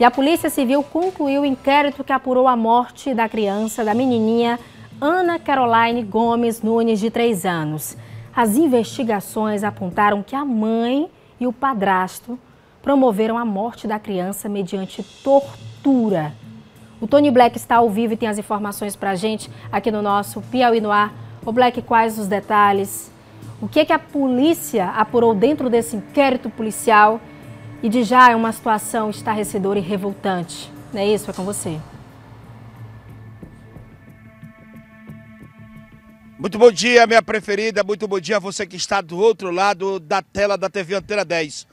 E a Polícia Civil concluiu o inquérito que apurou a morte da criança, da menininha Ana Caroline Gomes Nunes, de 3 anos. As investigações apontaram que a mãe e o padrasto promoveram a morte da criança mediante tortura. O Tony Black está ao vivo e tem as informações para a gente aqui no nosso Piauí no Ar. Black, quais os detalhes? O que é que a polícia apurou dentro desse inquérito policial e de já é uma situação estarrecedora e revoltante. Não é isso? É com você. Muito bom dia, minha preferida. Muito bom dia a você que está do outro lado da tela da TV Antena 10.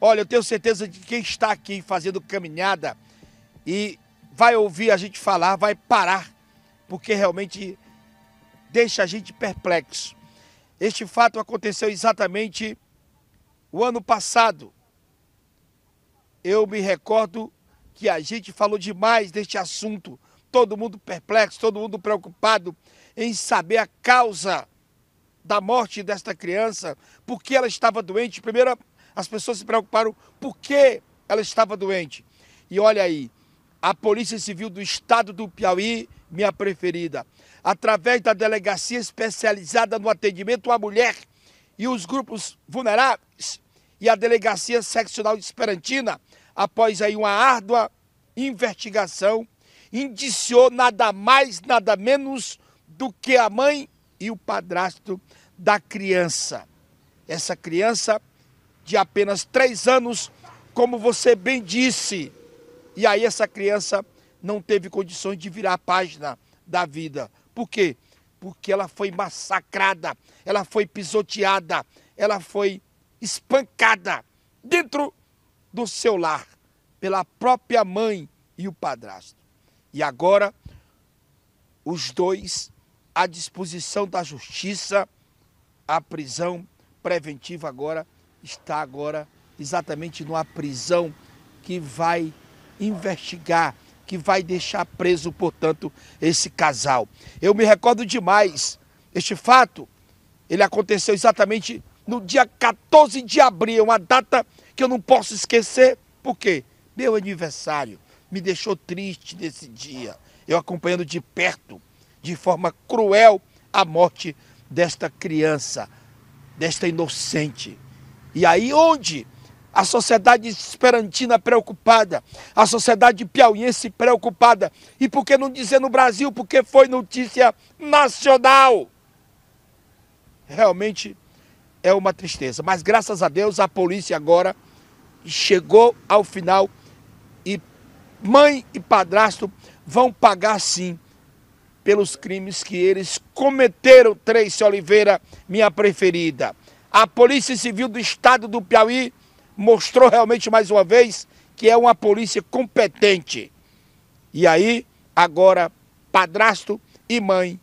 Olha, eu tenho certeza de que quem está aqui fazendo caminhada e vai ouvir a gente falar, vai parar, porque realmente deixa a gente perplexo. Este fato aconteceu exatamente o ano passado, eu me recordo que a gente falou demais deste assunto, todo mundo perplexo, todo mundo preocupado em saber a causa da morte desta criança, por que ela estava doente. Primeiro, as pessoas se preocuparam por que ela estava doente. E olha aí, a Polícia Civil do Estado do Piauí, minha preferida, através da delegacia especializada no atendimento à mulher e os grupos vulneráveis, e a Delegacia Seccional de Esperantina, após aí uma árdua investigação, indiciou nada mais, nada menos do que a mãe e o padrasto da criança. Essa criança de apenas três anos, como você bem disse. E aí essa criança não teve condições de virar a página da vida. Por quê? Porque ela foi massacrada, ela foi pisoteada, ela foi espancada dentro do seu lar pela própria mãe e o padrasto. E agora, os dois à disposição da justiça, a prisão preventiva agora está agora exatamente numa prisão que vai investigar, que vai deixar preso, portanto, esse casal. Eu me recordo demais este fato. Ele aconteceu exatamente no dia 14 de abril, uma data que eu não posso esquecer, porque meu aniversário me deixou triste nesse dia. Eu acompanhando de perto, de forma cruel, a morte desta criança, desta inocente. E aí onde a sociedade esperantina preocupada, a sociedade piauiense preocupada, e por que não dizer no Brasil, porque foi notícia nacional. Realmente é uma tristeza. Mas graças a Deus a polícia agora chegou ao final e mãe e padrasto vão pagar sim pelos crimes que eles cometeram, Trace Oliveira, minha preferida. A Polícia Civil do Estado do Piauí mostrou realmente mais uma vez que é uma polícia competente. E aí, agora, padrasto e mãe,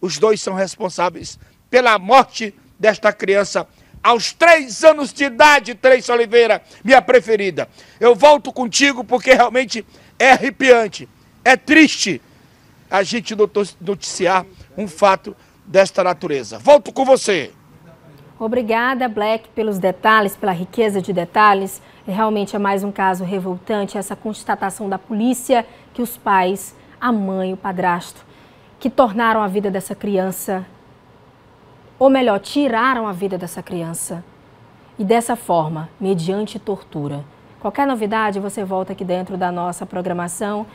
os dois são responsáveis pela morte desta criança aos três anos de idade, Três Oliveira, minha preferida. Eu volto contigo porque realmente é arrepiante, é triste a gente noticiar um fato desta natureza. Volto com você. Obrigada, Black, pelos detalhes, pela riqueza de detalhes. É realmente é mais um caso revoltante essa constatação da polícia que os pais, a mãe, o padrasto, que tornaram a vida dessa criança ou melhor, tiraram a vida dessa criança. E dessa forma, mediante tortura. Qualquer novidade, você volta aqui dentro da nossa programação.